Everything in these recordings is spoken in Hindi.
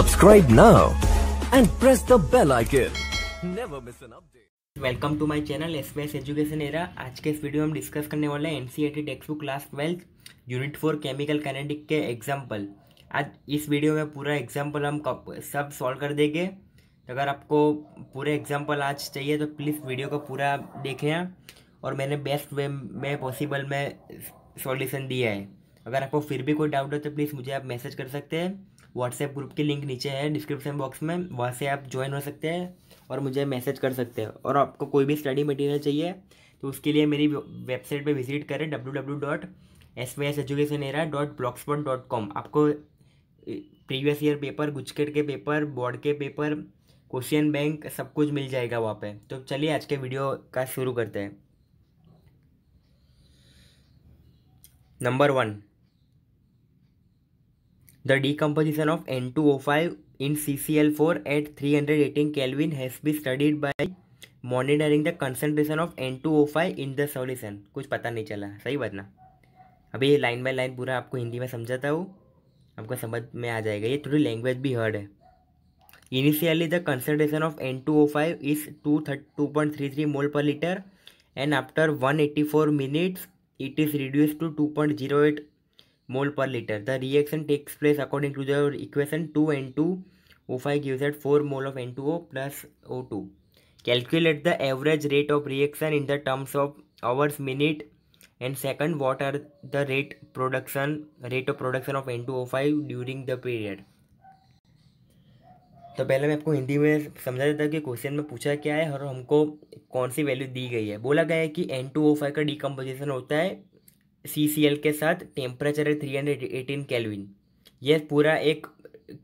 Subscribe now and press the bell icon. Never miss an update. Welcome to my channel S B S education era आज के इस वीडियो में हम डिस्कस करने वाले हैं एनसीईआरटी सी text book class twelfth unit four chemical kinetic के एग्जाम्पल आज इस वीडियो में पूरा एग्जाम्पल हम सब सॉल्व कर देंगे तो अगर आपको पूरे एग्जाम्पल आज चाहिए तो प्लीज़ वीडियो को पूरा देखें और मैंने बेस्ट वे में पॉसिबल में सॉल्यूशन दिया है अगर आपको फिर भी कोई डाउट हो तो प्लीज़ मुझे आप मैसेज कर सकते हैं व्हाट्सएप ग्रुप की लिंक नीचे है डिस्क्रिप्शन बॉक्स में वहाँ से आप ज्वाइन हो सकते हैं और मुझे मैसेज कर सकते हैं और आपको कोई भी स्टडी मटेरियल चाहिए तो उसके लिए मेरी वेबसाइट पर विजिट करें W W dot S V S education era dot blog dot com आपको प्रीवियस ईयर पेपर गुजकेट के पेपर बोर्ड के पेपर क्वेश्चन बैंक सब कुछ मिल जाएगा वहाँ पे तो चलिए आज के वीडियो का शुरू करते हैं number one The decomposition of N2O5 in CCl4 at 318 Kelvin has been studied by monitoring the concentration of N2O5 in the solution. कुछ पता नहीं चला सही बात ना अभी लाइन बाय लाइन पूरा आपको हिंदी में समझाता हूँ आपको समझ में आ जाएगा ये थोड़ी लैंग्वेज भी हर्ड है initially the concentration of N two O five is two thirty two point three three mole per litre and after one eighty four minutes it is reduce to two point zero eight mole per litre the reaction takes place according to the equation two N two O five give that four mole of N two O plus O two calculate the average rate of reaction in the terms of hours minute and second what are the rate production rate of production of N two O five during the period तो पहले मैं आपको हिंदी में समझा देता हूँ कि क्वेश्चन में पूछा क्या है और हमको कौन सी वैल्यू दी गई है बोला गया है कि एन टू ओ फाइव का डिकम्पोजिशन होता है सी सी एल के साथ टेम्परेचर है थ्री हंड्रेड एटीन कैलविन यह पूरा एक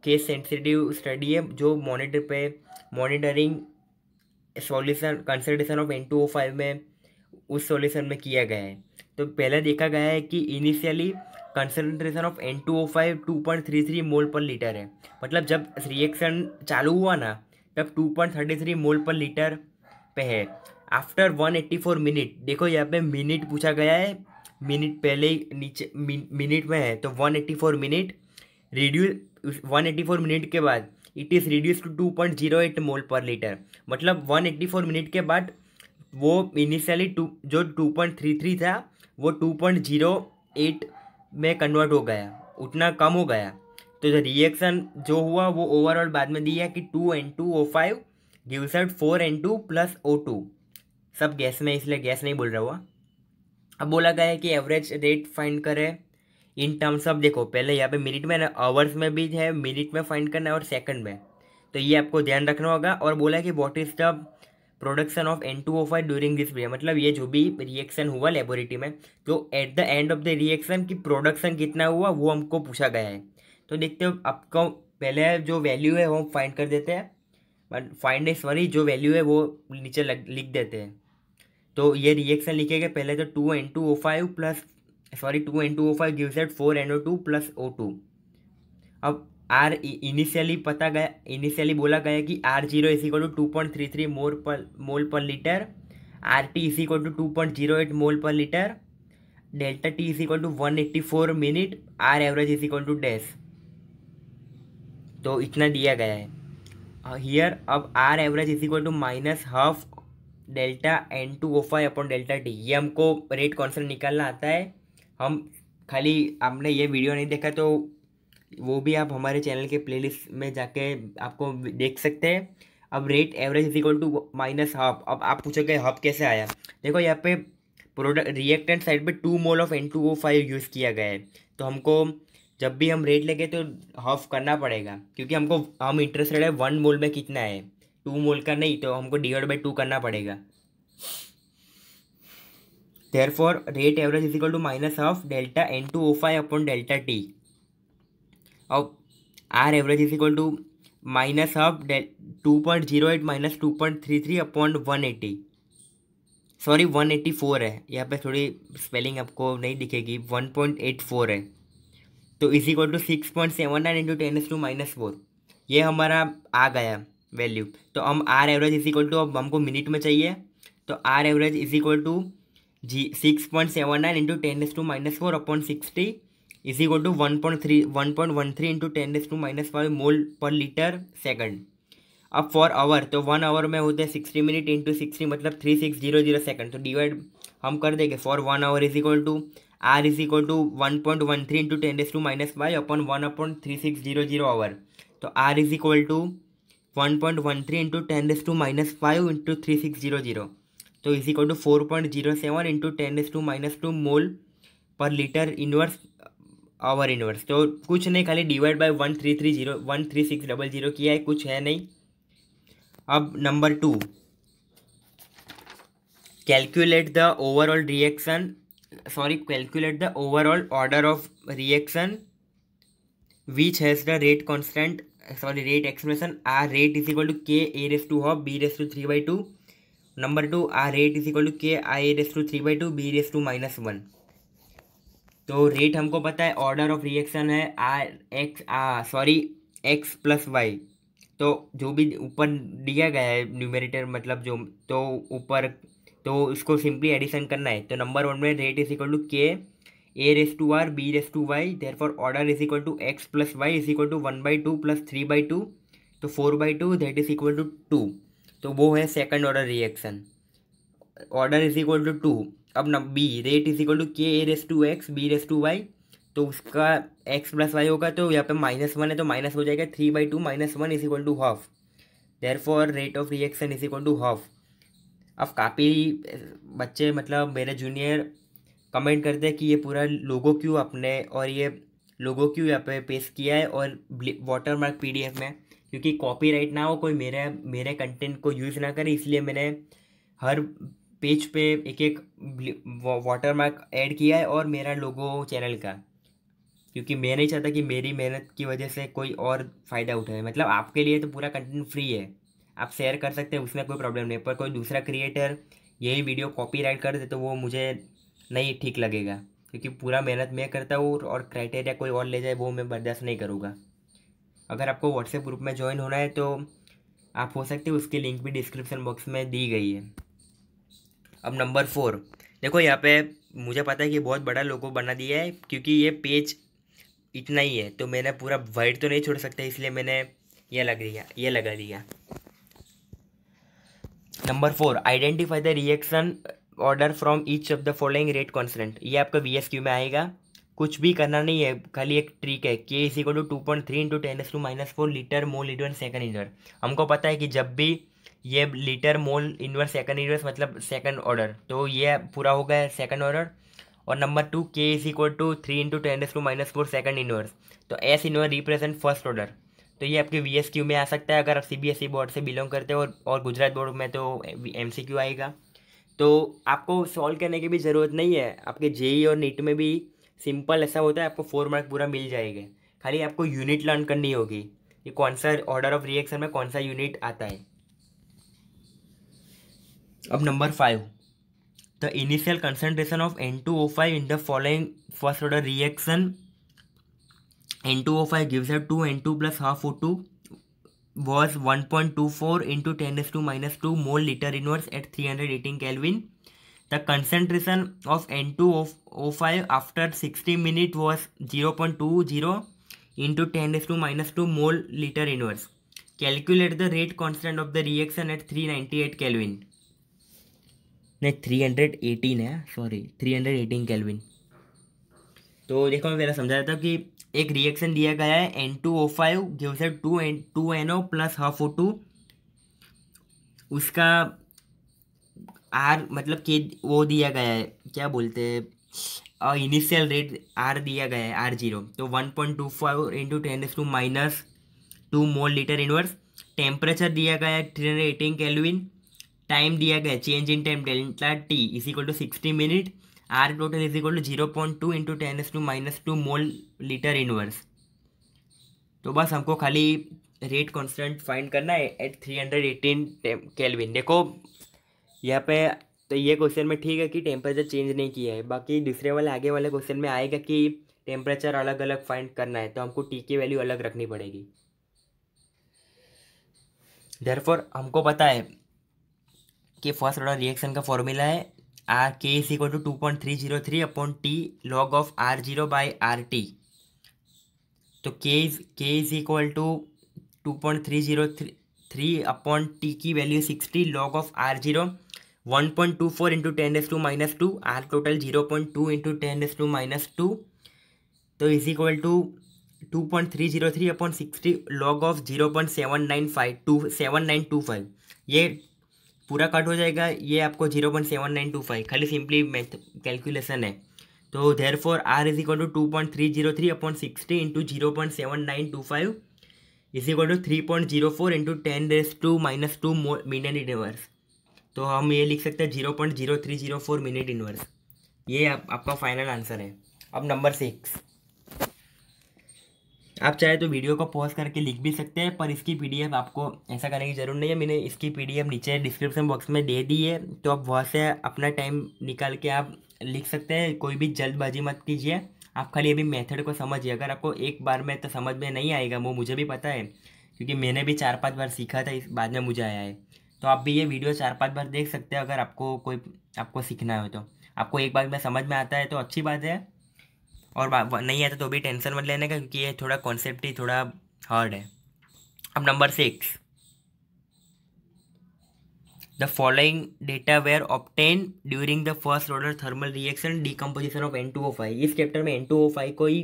केस सेंसिटिव स्टडी है जो मॉनिटर पे monitoring solution consultation of N two O five में उस सॉल्यूशन में किया गया है तो पहले देखा गया है कि initially concentration of N two O five two point three three mole per litre है मतलब जब रिएक्शन चालू हुआ ना तब two point thirty three mole per litre पे है after one eighty four minute देखो यहाँ पे मिनट पूछा गया है मिनट पहले ही नीचे मिनट में है तो one eighty four minute reduce one eighty four minute के बाद it is reduce to two point zero eight mole per litre मतलब वन एट्टी फोर मिनट के बाद वो इनिशियली टू जो टू पॉइंट थ्री थ्री था वो टू पॉइंट जीरो एट में कन्वर्ट हो गया उतना कम हो गया तो जो रिएक्शन जो हुआ वो ओवरऑल बाद में दिया कि two N two O five gives four N two plus O two सब गैस में इसलिए गैस नहीं बोल रहा हुआ अब बोला गया है कि एवरेज रेट फाइंड करें इन टर्म्स ऑफ देखो पहले यहाँ पे मिनट में आवर्स में भी है मिनट में फाइंड करना है और सेकंड में तो ये आपको ध्यान रखना होगा और बोला कि what is the production of N two O five during this period मतलब ये जो भी रिएक्शन हुआ लेबोरेटरी में तो at the end of the reaction की प्रोडक्शन कितना हुआ वो हमको पूछा गया है तो देखते हो आपको पहले जो वैल्यू है वो हम फाइंड कर देते हैं बट फाइंड सॉरी जो वैल्यू है वो नीचे लग लिख देते हैं तो ये रिएक्शन लिखेगा पहले तो two N two O five plus sorry two N two O five give eight four N O two plus O two अब आर इनिशियली पता गया इनिशियली बोला गया कि R zero is equal to two point three three mole per mole per litre R T is equal to two point zero eight mole per litre delta T is equal to one eighty four minute are average is equal to dash तो इतना दिया गया है हियर अब R average is equal to minus half delta N two O five upon delta T ये हमको रेट कौन सा निकालना आता है हम खाली आपने ये वीडियो नहीं देखा तो वो भी आप हमारे चैनल के प्लेलिस्ट में जाके आपको देख सकते हैं अब rate average is equal to minus half अब आप पूछोगे हाफ कैसे आया देखो यहाँ पे प्रोडक्ट रिएक्टेंट साइड पे two mole of N two O five use किया गया है तो हमको जब भी हम रेट लेंगे तो हाफ करना पड़ेगा क्योंकि हमको हम इंटरेस्टेड है वन मोल में कितना है टू मोल का नहीं तो हमको डिवाइड बाई टू करना पड़ेगा therefore rate average is equal to minus of delta N two O five upon delta T और R average is equal to minus of two point zero eight minus two point three three upon one eighty sorry one eighty four है यहाँ पे थोड़ी स्पेलिंग आपको नहीं दिखेगी वन पॉइंट एट फोर है तो is equal to six point seven nine into ten S to minus four ये हमारा आ गया वैल्यू तो हम R average is equal to अब हमको मिनट में चाहिए तो R average is equal to जी six point seven nine into ten S to minus four upon sixty is equal to one point three one point one three into ten S to minus five mole per litre second अब फॉर आवर तो वन आवर में होते हैं सिक्सटी मिनट इंटू सिक्सटी मतलब three six zero zero second तो डिवाइड हम कर देंगे for one hour is equal to R is equal to one point one three into ten S to minus five upon one upon three six zero zero hour तो R is equal to one point one three into ten S to minus five into three six zero zero तो is equal to four point zero seven into ten S to minus two mole per litre inverse hour inverse तो कुछ नहीं खाली divide by one three three zero one three six double zero किया है कुछ है नहीं अब number two calculate the overall reaction sorry calculate the overall order of reaction which has the rate constant sorry rate expression R rate is equal to K A raise to half B raise to three by two number two R rate is equal to K I A raise to three by two B raise to minus one तो रेट हमको पता है ऑर्डर ऑफ रिएक्शन है R X sorry X plus Y तो जो भी ऊपर दिया गया है न्यूमेरेटर मतलब जो तो ऊपर तो इसको सिंपली एडिशन करना है तो नंबर वन में rate is equal to K A raise to R B raise to Y therefore order is equal to X plus Y is equal to one by two plus three by two तो four by two that is equal to two तो वो है second order reaction order is equal to two अब ना B rate is equal to K A raise to x B raise to Y तो उसका एक्स प्लस वाई होगा तो यहाँ पे माइनस वन है तो माइनस हो जाएगा three by two minus one is equal to half therefore rate of reaction is equal to half अब काफ़ी बच्चे मतलब मेरे जूनियर कमेंट करते हैं कि ये पूरा लोगो क्यों अपने और ये लोगो क्यों यहाँ पे पेश किया है और वाटर मार्क पी में क्योंकि कॉपीराइट ना हो कोई मेरे मेरे कंटेंट को यूज़ ना करे इसलिए मैंने हर पेज पे एक एक वाटर मार्क ऐड किया है और मेरा लोगो चैनल का क्योंकि मैं नहीं चाहता कि मेरी मेहनत की वजह से कोई और फ़ायदा उठाए मतलब आपके लिए तो पूरा कंटेंट फ्री है आप शेयर कर सकते हैं उसमें कोई प्रॉब्लम नहीं पर कोई दूसरा क्रिएटर यही वीडियो कॉपीराइट कर दे तो वो मुझे नहीं ठीक लगेगा क्योंकि पूरा मेहनत मैं करता हूँ और क्राइटेरिया कोई और ले जाए वो मैं बर्दाश्त नहीं करूँगा अगर आपको व्हाट्सएप ग्रुप में ज्वाइन होना है तो आप हो सकते हो उसकी लिंक भी डिस्क्रिप्शन बॉक्स में दी गई है अब नंबर फोर देखो यहाँ पे मुझे पता है कि बहुत बड़ा लोगो बना दिया है क्योंकि ये पेज इतना ही है तो मैंने पूरा वाइट तो नहीं छोड़ सकता इसलिए मैंने ये लग दिया ये लगा दिया number four identify the reaction order from each of the following rate constant ये आपका वी एस क्यू में आएगा कुछ भी करना नहीं है खाली एक ट्रिक है K is equal to two point three into ten S to minus four litre mole inverse second inverse हमको पता है कि जब भी ये litre mole inverse second inverse मतलब सेकंड ऑर्डर तो ये पूरा हो गया सेकंड ऑर्डर और नंबर टू के is equal to three into ten S to minus four second inverse तो S inverse represent first order तो ये आपके वी एस क्यू में आ सकता है अगर आप C B S E board से बिलोंग करते हो और गुजरात बोर्ड में तो एम सी क्यू आएगा तो आपको सॉल्व करने की भी ज़रूरत नहीं है आपके जेई e और नीट e में भी सिंपल ऐसा होता है आपको फोर मार्क पूरा मिल जाएगा खाली आपको यूनिट लर्न करनी होगी कि कौन सा ऑर्डर ऑफ रिएक्शन में कौन सा यूनिट आता है अब number five the initial concentration of N two O five in the following first order reaction N two O five gives a two N two plus half O two was 1.24 into 10 raised to minus 2 mole liter inverse at 318 Kelvin. The concentration of N2O5 after 60 minutes was 0.20 into 10 raised to minus 2 mole liter inverse. Calculate the rate constant of the reaction at 398 Kelvin. नहीं 318 है सॉरी 318 केल्विन तो देखो मैं मेरा समझा रहा था कि एक रिएक्शन दिया गया है एन टू ओ फाइव जो A two N two N O plus half O two उसका आर मतलब के वो दिया गया है क्या बोलते हैं इनिशियल रेट आर दिया गया है आर जीरो तो one point two five into ten to minus two mole litre inverse temperature दिया गया है three hundred eighteen kelvin time दिया गया है change in time delta T is equal to sixty minute R total is equal to zero point two into ten S to minus two mole litre inverse तो बस हमको खाली रेट कॉन्स्टेंट फाइंड करना है at three hundred eighteen kelvin देखो यहाँ पे तो ये क्वेश्चन में ठीक है कि टेम्परेचर चेंज नहीं किया है बाकी दूसरे वाले आगे वाले क्वेश्चन में आएगा कि टेम्परेचर अलग अलग फाइंड करना है तो हमको टी की वैल्यू अलग रखनी पड़ेगी देरफोर हमको पता है कि फर्स्ट ऑर्डर रिएक्शन का फॉर्मूला है R K is equal to two point three zero three upon T log of R zero by R T तो के is K is equal to two point three zero three three upon T की value sixty log of R zero one point two four into ten S to minus two R total zero point two into ten S to minus two तो is equal to two point three zero three upon sixty log of zero point seven nine five two seven nine two five ये पूरा कट हो जाएगा ये आपको zero point seven nine two five खाली सिंपली मैथ कैलकुलेसन है तो therefore R is equal to two point three zero three upon sixty into zero point seven nine two five is equal to three point zero four into ten raise to minus two minute inverse तो हम ये लिख सकते हैं zero point zero three zero four minute inverse ये आप, आपका फाइनल आंसर है अब नंबर सिक्स आप चाहे तो वीडियो को पॉज करके लिख भी सकते हैं पर इसकी पीडीएफ आपको ऐसा करने की ज़रूरत नहीं है मैंने इसकी पीडीएफ नीचे डिस्क्रिप्शन बॉक्स में दे दी है तो आप वहाँ से अपना टाइम निकाल के आप लिख सकते हैं कोई भी जल्दबाजी मत कीजिए आप खाली अभी मेथड को समझिए अगर आपको एक बार में तो समझ में नहीं आएगा वो मुझे भी पता है क्योंकि मैंने भी चार पाँच बार सीखा था इस बाद में मुझे आया है तो आप भी ये वीडियो चार पाँच बार देख सकते हो अगर आपको कोई आपको सीखना हो तो आपको एक बार में समझ में आता है तो अच्छी बात है और नहीं आता तो, तो भी टेंशन मत लेने का क्योंकि ये थोड़ा कॉन्सेप्ट ही थोड़ा हार्ड है अब number six the following data were obtained during the first order thermal reaction decomposition of N two O five इस चैप्टर में एन टू ओ फाइव को ही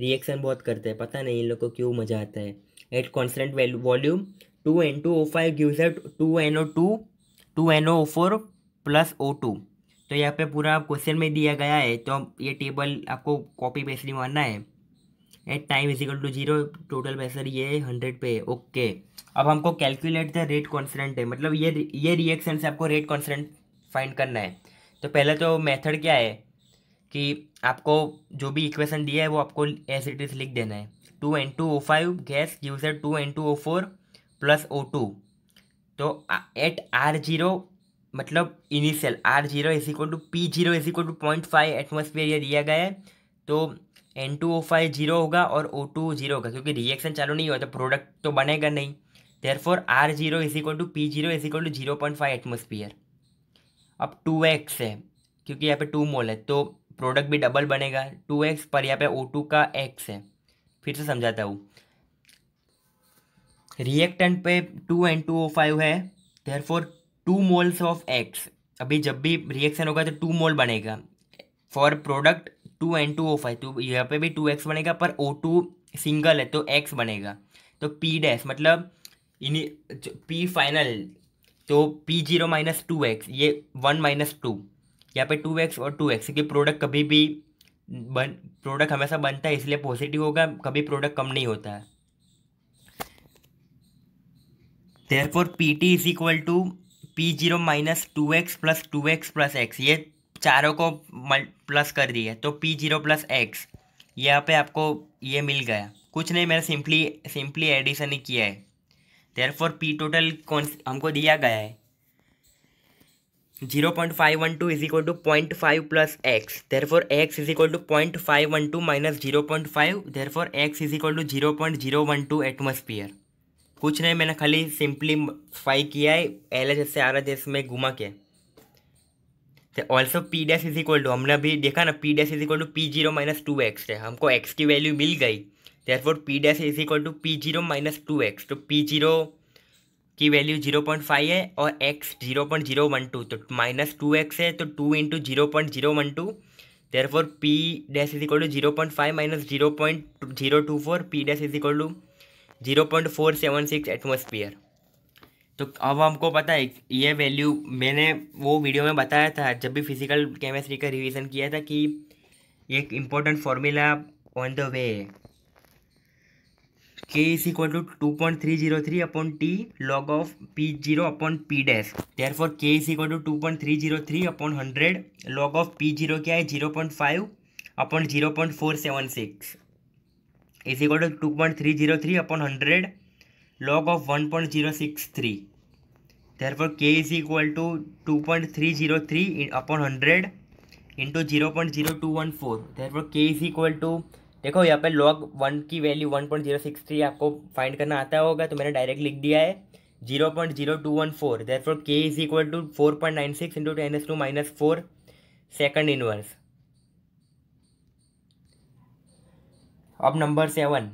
रिएक्शन बहुत करते हैं पता नहीं इन लोग को क्यों मजा आता है at constant volume two N two O five gives at two N O two two N O four plus O two तो यहाँ पे पूरा क्वेश्चन में दिया गया है तो ये टेबल आपको कॉपी पेस्ट नहीं मारना है at time is equal to zero total पैसा ये हंड्रेड पे ओके अब हमको कैलकुलेट द रेट कॉन्सटेंट है मतलब ये ये रिएक्शन से आपको रेट कॉन्सटेंट फाइंड करना है तो पहले तो मेथड क्या है कि आपको जो भी इक्वेशन दिया है वो आपको एस इट इज़ लिख देना है two N two O five gas user two N two O four plus O two तो एट आर जीरो मतलब initial R zero is equal to P zero is equal to point five atmosphere यह दिया गया है तो N two O five zero होगा और ओ टू जीरो होगा क्योंकि रिएक्शन चालू नहीं हुआ तो प्रोडक्ट तो बनेगा नहीं therefore R zero is equal to P zero is equal to zero point five atmosphere अब टू एक्स है क्योंकि यहाँ पे टू मोल है तो प्रोडक्ट भी डबल बनेगा टू एक्स पर यहाँ पे ओ टू का एक्स है फिर से समझाता हूँ रिएक्टेंट पे two N two O five है therefore two moles of X अभी जब भी रिएक्शन होगा तो टू मोल बनेगा for product two N two O five तो यहाँ पे भी टू एक्स बनेगा पर ओ टू सिंगल है तो एक्स बनेगा तो पी डैश मतलब इन पी फाइनल तो P zero minus two X ये वन माइनस टू यहाँ पे टू एक्स और टू एक्स क्योंकि प्रोडक्ट कभी भी बन प्रोडक्ट हमेशा बनता है इसलिए पॉजिटिव होगा कभी प्रोडक्ट कम नहीं होता है therefore P T is equal to P zero minus two X plus two X plus X ये चारों को प्लस कर दिए तो पी जीरो प्लस एक्स यहाँ पर आपको ये मिल गया कुछ नहीं मैंने सिंपली सिंपली एडिशन ही किया है देर फॉर पी टोटल कौन हमको दिया गया है zero point five one two is equal to point five plus X therefore X is equal to point five one two minus zero point five therefore X is equal to zero point zero one two atmosphere कुछ नहीं मैंने खाली सिंपली फाई किया है एल एच से आर रहा एस में घुमा के तो also P dash is equal to हमने अभी देखा ना P dash is equal to P zero minus two X है हमको एक्स की वैल्यू मिल गई for P dash is equal to P zero minus two X तो पी जीरो की वैल्यू जीरो पॉइंट फाइव है और X zero point zero one two तो माइनस टू एक्स है तो two into zero point zero one two for P dash is equal to zero point five minus zero point zero to for P dash is equal to zero point four seven six atmosphere तो अब हमको पता है ये वैल्यू मैंने वो वीडियो में बताया था जब भी फिजिकल केमिस्ट्री का रिवीजन किया था कि एक important formula on the way है K is equal to two point three zero three upon T log of P zero upon P dash therefore के is equal to two point three zero three upon hundred log of P zero क्या है zero point five upon zero point four seven six is equal to two point three zero three upon hundred log of one point zero six three k is equal to two point three zero three upon hundred into zero point zero two one four for के इज इक्वल टू देखो यहाँ पे लॉग वन की value one point zero six three आपको फाइंड करना आता होगा तो मैंने डायरेक्ट लिख दिया है zero point zero two one four therefore के is equal to four point nine six into ten S to minus four second inverse अब number seven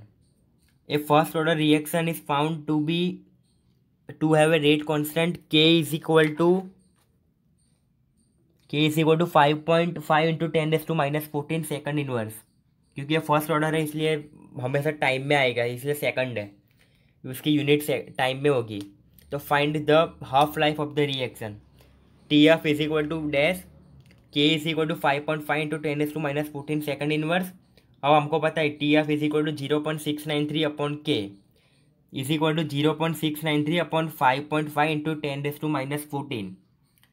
a first order reaction is found to be to have a rate constant k is equal to के is equal to five point five into ten S to minus fourteen second inverse क्योंकि ये फर्स्ट ऑर्डर है इसलिए हमेशा टाइम में आएगा इसलिए सेकंड है उसकी यूनिट से टाइम में होगी तो find the half life of the reaction t f is equal to dash k is equal to five point five into ten S to minus fourteen second inverse अब हमको पता है t f is equal to zero point six nine three upon k is equal to zero point six nine three upon five point five into ten raise to minus fourteen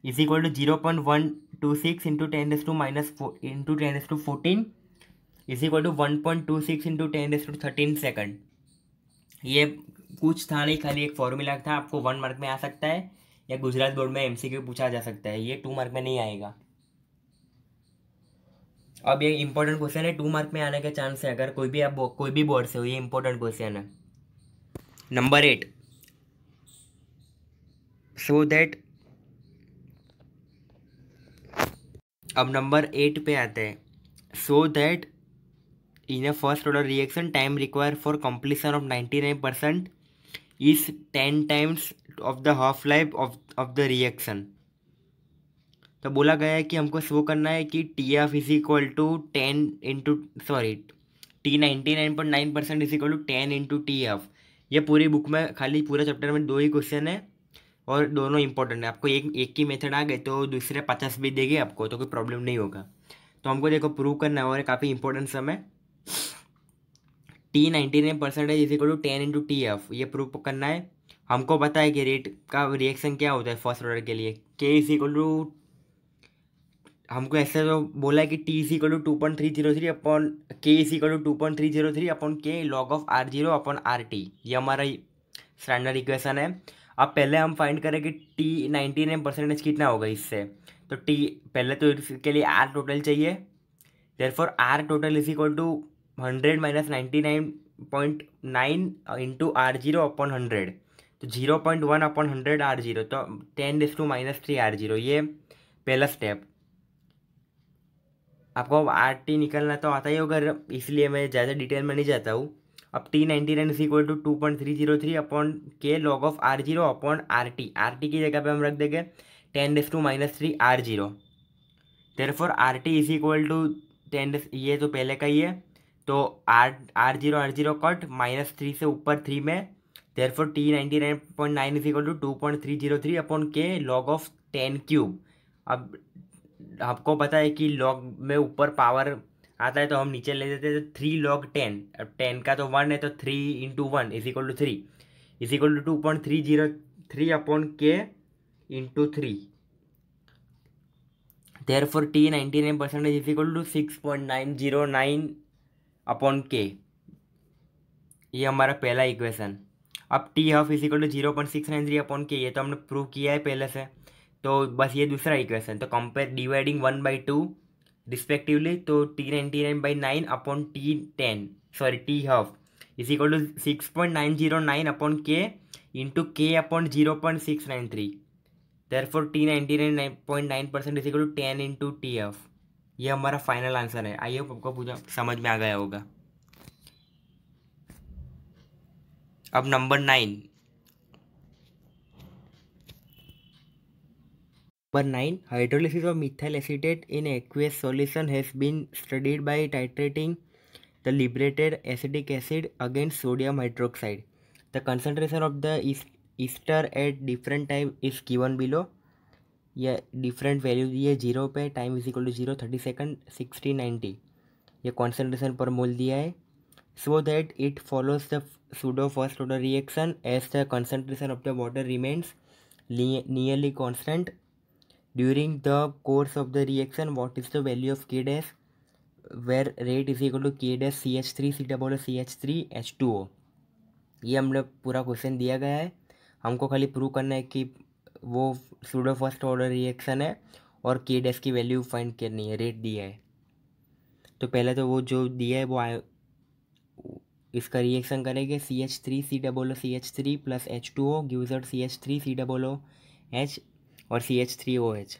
is equal to zero point one two six into ten raise to minus into ten raise to fourteen is equal to one point two six into ten raise to thirteen second ये कुछ था नहीं खाली एक फॉर्मूला था आपको वन मार्क में आ सकता है या गुजरात बोर्ड में एमसीक्यू पूछा जा सकता है ये टू मार्क में नहीं आएगा अब ये इंपॉर्टेंट क्वेश्चन है टू मार्क में आने के चांस है अगर कोई भी आप कोई भी बोर्ड से हो ये इंपॉर्टेंट क्वेश्चन है नंबर एट सो दैट अब नंबर एट पे आते हैं so that in a first order reaction time require for completion of ninety nine percent is ten times of the half life of of the reaction तो बोला गया है कि हमको शो करना है कि t f is equal to ten into sorry t ninety nine point nine percent is equal to ten into t f ये पूरी बुक में खाली पूरे चैप्टर में दो ही क्वेश्चन है और दोनों इंपॉर्टेंट है आपको एक एक की मेथड आ गए तो दूसरे पचास भी देगी आपको तो कोई प्रॉब्लम नहीं होगा तो हमको देखो प्रूव करना है और काफ़ी इंपॉर्टेंट सम है t ninety nine percentage is equal to ten into t f ये प्रूव करना है हमको पता है कि रेट का रिएक्शन क्या होता है फर्स्ट ऑर्डर के लिए के इज इक्वल टू हमको ऐसे जो तो बोला है कि टी सी equal two point three zero three upon के इसी equal two point three zero three upon के log of R zero upon R T ये हमारा स्टैंडर्ड इक्वेशन है अब पहले हम फाइंड करें कि टी नाइन्टी नाइन परसेंटेज कितना होगा इससे तो टी पहले तो इसके लिए आर टोटल चाहिए therefore R total is equal to hundred minus ninety nine point nine into R zero upon hundred तो zero point one upon hundred R zero तो ten raise to minus three R zero ये पहला स्टेप आपको अब आर टी निकलना तो आता ही होगा इसलिए मैं ज़्यादा डिटेल में नहीं जाता हूँ अब t ninety nine is equal to two point three zero three upon के log of R zero upon R t R t की जगह पे हम रख देंगे ten raise to minus three R zero therefore R T is equal to ten raise ये तो पहले का ही है तो R R zero R zero cut minus three से ऊपर थ्री में therefore T ninety nine point nine is equal to two point three zero three upon के लॉग ऑफ टेन क्यूब अब हमको पता है कि लॉग में ऊपर पावर आता है तो हम नीचे ले देते हैं थ्री लॉग टेन अब टेन का तो वन है तो three into one is equal to three is equal to two point three zero three upon k into three therefore t ninety nine percentage is equal to six point nine zero nine upon k ये हमारा पहला इक्वेशन अब t half is equal to zero point six nine three upon k ये तो हमने प्रूव किया है पहले से तो बस ये दूसरा इक्वेशन तो compare dividing one by two respectively तो t ninety nine by nine upon t ten sorry t half is equal to six point nine zero nine upon k into k upon zero point six nine three therefore t ninety nine point nine percent is equal to ten into t f ये हमारा फाइनल आंसर है आई होप आपको पूछा समझ में आ गया होगा अब number nine Number 9. Hydrolysis of methyl acetate in aqueous solution has been studied by titrating the liberated acetic acid against sodium hydroxide. The concentration of the ester at different time is given below. Yeah, different values are 0 per time is equal to 0, 30 second, 60, 90. Concentration per mole diya hai. So that it follows the pseudo first order reaction as the concentration of the water remains nearly constant during the course of the reaction what is the value of k dash where rate is equal to k dash C H three C double C H three H two O ये हम लोग पूरा क्वेश्चन दिया गया है हमको खाली प्रूव करना है कि वो सूडो फर्स्ट ऑर्डर रिएक्शन है और के डेस की वैल्यू फाइंड करनी है रेट दिया है तो पहले तो वो जो दिया है वो आ, इसका रिएक्शन करेंगे C H three C double O C H three plus H two O gives C H three C double O H और C H three O H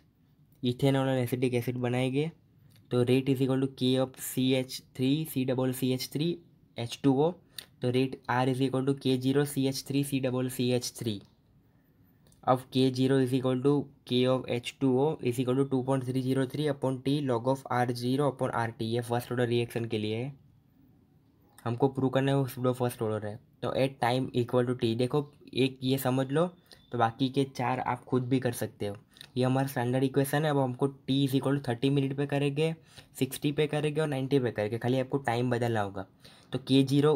ethanol और एसिडिक एसिड बनाए गए तो rate is equal to k of C H three C double C H three H two O तो rate R is equal to k zero C H three C double C H three अब k zero is equal to k of H two O is equal to two point three zero three upon T log of R zero upon R T ये फर्स्ट ऑर्डर रिएक्शन के लिए है हमको प्रूव करना है वो फर्स्ट ऑर्डर है तो at time equal to t देखो एक ये समझ लो तो बाकी के चार आप खुद भी कर सकते हो ये हमारा स्टैंडर्ड इक्वेशन है अब हमको t is equal to thirty minute पे करेंगे सिक्सटी पे करेंगे और नाइन्टी पे करेंगे खाली आपको टाइम बदलना होगा तो k zero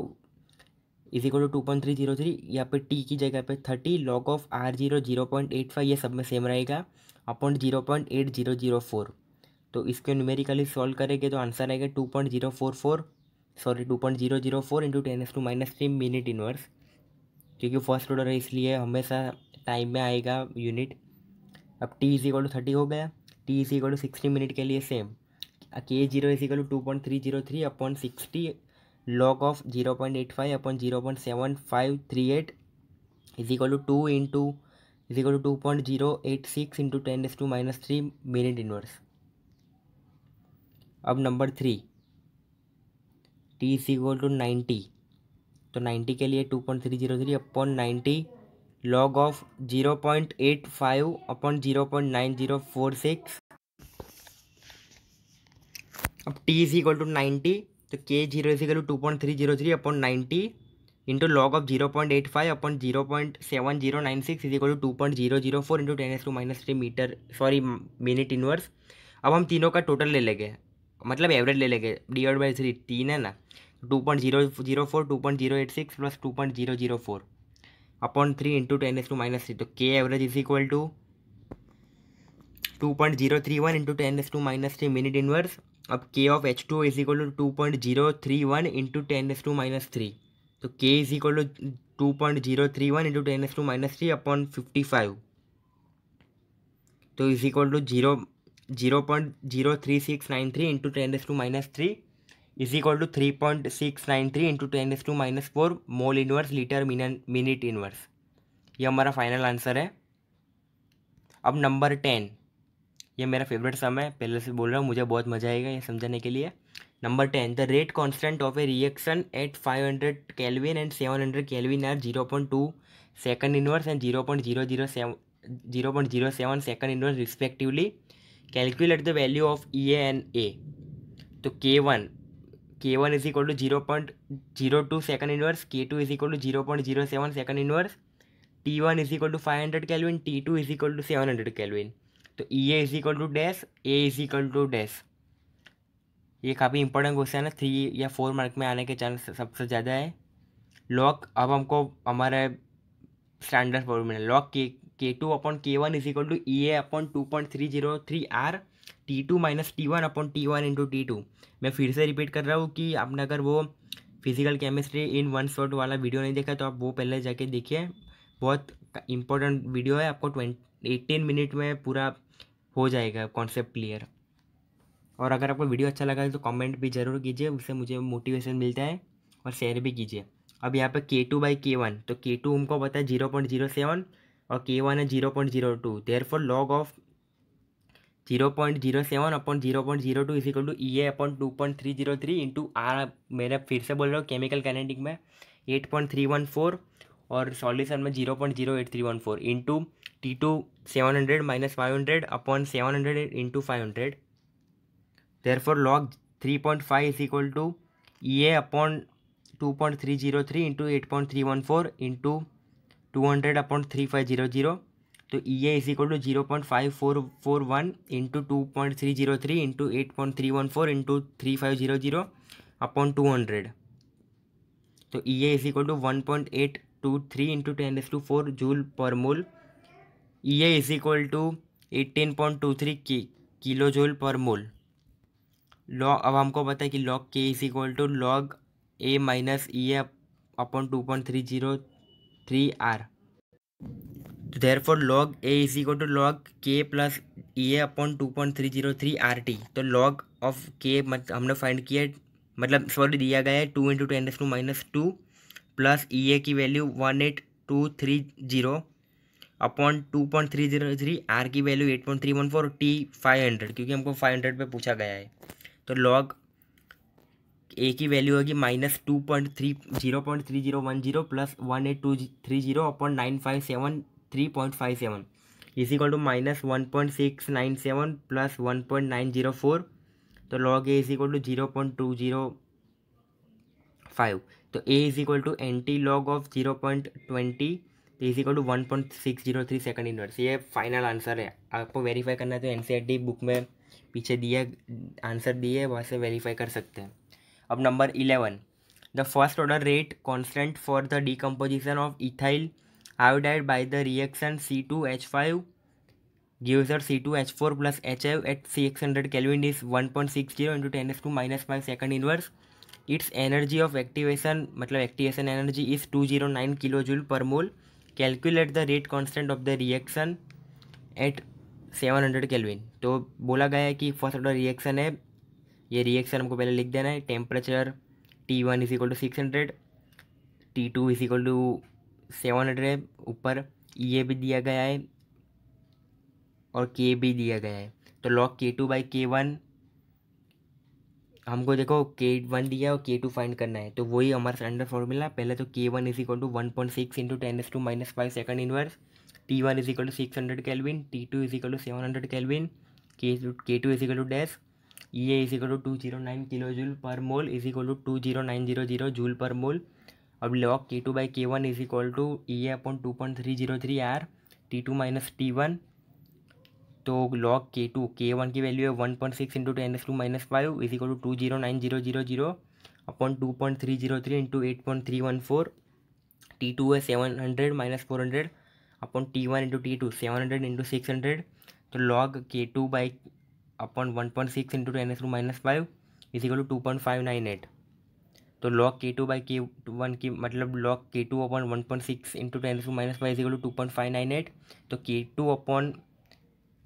is equal to two point three zero three यहाँ फिर टी की जगह पे thirty log of R zero zero point eight five ये सब में सेम रहेगा upon zero point eight zero zero four तो इसके न्यूमेरिकली सॉल्व करेंगे तो आंसर आएगा two point zero four four sorry two point zero zero four into ten S to minus three minute inverse क्योंकि फर्स्ट ऑर्डर है इसलिए हमेशा टाइम में आएगा यूनिट अब t is equal to thirty हो गया t is equal to sixty minute के लिए same k zero is equal to two point three zero three upon sixty log of zero point eight five upon zero point seven five three eight is equal to two into is equal to two point zero eight six into ten S to minus three minute inverse अब number three t is equal to ninety तो नाइन्टी के लिए two point three zero three upon ninety log of zero zero point eight five point nine zero four six अब t is equal to ninety तो k zero is equal to two point three zero three upon ninety into log of zero point eight five upon zero point seven zero nine six is equal to two point zero zero four into ten S to minus three metre sorry minute inverse अब हम तीनों का टोटल ले लेंगे मतलब एवरेज ले लेंगे डिवाइड बाई थ्री तीन है ना two point zero zero four two point zero eight six plus two point zero zero four upon three into ten S to minus three तो k average is equal to two point zero three one into ten S to minus three minute inverse अब k of H two is equal to two point zero three one into ten S to minus three तो के is equal to two point zero three one into ten S to minus three upon fifty five तो is equal to zero zero point zero three six nine three into ten S to minus three is equal to three point six nine three into ten S to minus four mole inverse litre minute inverse ये हमारा फाइनल आंसर है अब नंबर टेन ये मेरा फेवरेट सम है पहले से बोल रहा हूँ मुझे बहुत मजा आएगा ये समझाने के लिए number ten the rate constant of a reaction at five hundred kelvin and seven hundred kelvin are zero point two second inverse and zero point zero zero seven zero point zero seven second inverse respectively calculate the value of E and A तो के one k one is equal to zero point zero two second inverse k two is equal to zero point zero seven second inverse T one is equal to five hundred kelvin T two is equal to seven hundred kelvin तो E A is equal to dash A is equal to dash ये काफ़ी इंपॉर्टेंट क्वेश्चन है थ्री या फोर मार्क में आने के चांस सबसे ज़्यादा है लॉक अब हमको हमारे standard formula log K K two upon K one is equal to E A upon two point three zero three R T two minus T one upon T one into T two मैं फिर से रिपीट कर रहा हूँ कि आपने अगर वो physical chemistry in one shot वाला वीडियो नहीं देखा तो आप वो पहले जाके देखिए बहुत इंपॉर्टेंट वीडियो है आपको ट्वेंटी एटीन मिनट में पूरा हो जाएगा कॉन्सेप्ट क्लियर और अगर आपको वीडियो अच्छा लगा तो कमेंट भी ज़रूर कीजिए उससे मुझे मोटिवेशन मिलता है और शेयर भी कीजिए अब यहाँ पे के टू बाई के वन तो के टू हमको पता है जीरो पॉइंट जीरो सेवन और के वन है zero point zero two therefore log of zero point zero seven upon zero point zero two is equal to E e A upon two point three zero three into R मेरा फिर से बोल रहा हूँ केमिकल कैनेटिक में eight point three one four और सॉल्यूशन में zero point zero eight three one four into T two seven hundred minus five hundred upon seven hundred into five hundred therefore log three point five is equal to E A upon two point three zero three into eight point three one four into two hundred upon three five zero zero तो E A is equal to zero point five four four one into two point three zero three into eight point three one four into three five zero zero upon two hundred तो E A is equal to one point eight two three into ten S to four joule per mole E A is equal to eighteen point two three kilo joule per mole log अब हमको पता है कि log K is equal to log A minus E A upon two point three zero three R for log A is equal to log K plus E A upon two point three zero three R T तो लॉग ऑफ के मत हमने फाइंड किया मतलब सॉरी दिया गया है two into ten to minus two plus E A की value one eight two three zero upon two point three zero three R की value eight point three one four T five hundred क्योंकि हमको फाइव हंड्रेड पर पूछा गया है तो लॉग ए की वैल्यू होगी minus two point three zero point three zero one zero plus one eight two three zero upon nine five seven three point five seven is equal to minus one point six nine seven plus one point nine zero four तो log A is equal to zero point two zero five तो A is equal to antilog of zero point twenty तो is equal to one point six zero three second inverse ये फाइनल आंसर है आपको वेरीफाई करना है तो एन बुक e में पीछे दिए आंसर दिए वहाँ से वेरीफाई कर सकते हैं अब number eleven the first order rate constant for the decomposition of ethyl iodide by the reaction C2H5 gives us C2H4 plus HF at 600 Kelvin is 1.60 into 10 to minus 5 second inverse. Its energy of activation मतलब activation energy is 209 kilojoule per mole. Calculate the rate constant of the reaction at 700 Kelvin. तो बोला गया है कि फर्स्ट ऑर्डर रिएक्शन है ये रिएक्शन हमको पहले लिख देना है temperature T1 one is equal to six hundred T two is equal to seven hundred ऊपर ये भी दिया गया है और के भी दिया गया है तो लॉग के टू बाई के वन हमको देखो के वन दिया और के टू फाइंड करना है तो वही हमारा स्टैंडर्ड फॉर्मूला पहले तो के one is equal to one point six into ten S to minus five second inverse T one is equal to six hundred kelvin T two is equal to seven hundred kelvin K K two is equal to dash E A is equal to two zero nine kilo joule per mole is equal to two zero nine zero zero joule per mole अब log K two by K one is equal to E A upon two point three zero three R T two minus T one तो log K two K one की वैल्यू है one point six into ten S to minus five is equal to two zero nine zero zero zero upon two point three zero three into eight point three one four T two है seven hundred minus four hundred upon T one into T two seven hundred into six hundred तो log K two by upon one point six into ten S to minus five is equal to two point five nine eight तो log K two by K one की मतलब log K two upon one point six into ten to minus five is equal to two point five nine eight तो K two upon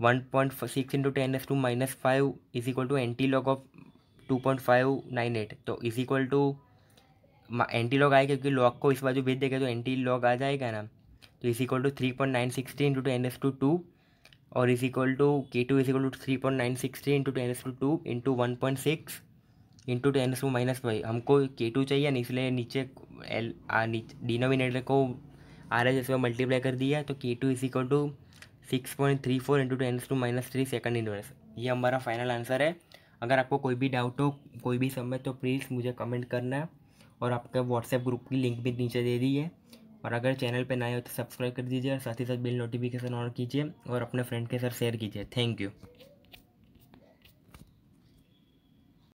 one point six into ten S to minus five is equal to antilog of two point five nine eight तो is equal to antilog आएगा क्योंकि लॉग को इस बाजू भेज देगा तो एंटी लॉग आ जाएगा ना तो is equal to three point nine sixty into ten S to two two is equal to K two is equal to three point nine sixty into ten S to two into one point six into ten S minus Y हमको के टू चाहिए ना इसलिए नीचे एल डिनोमिनेटर को आर एस एस में मल्टीप्लाई कर दिया तो K two is equal to six point three four into ten to minus three second inverse ये हमारा फाइनल आंसर है अगर आपको कोई भी डाउट हो कोई भी समय तो प्लीज़ मुझे कमेंट करना और आपके व्हाट्सएप ग्रुप की लिंक भी नीचे दे दी है और अगर चैनल पर नए हो तो सब्सक्राइब कर दीजिए और साथ ही साथ बिल नोटिफिकेशन ऑन कीजिए और अपने फ्रेंड के साथ शेयर कीजिए थैंक यू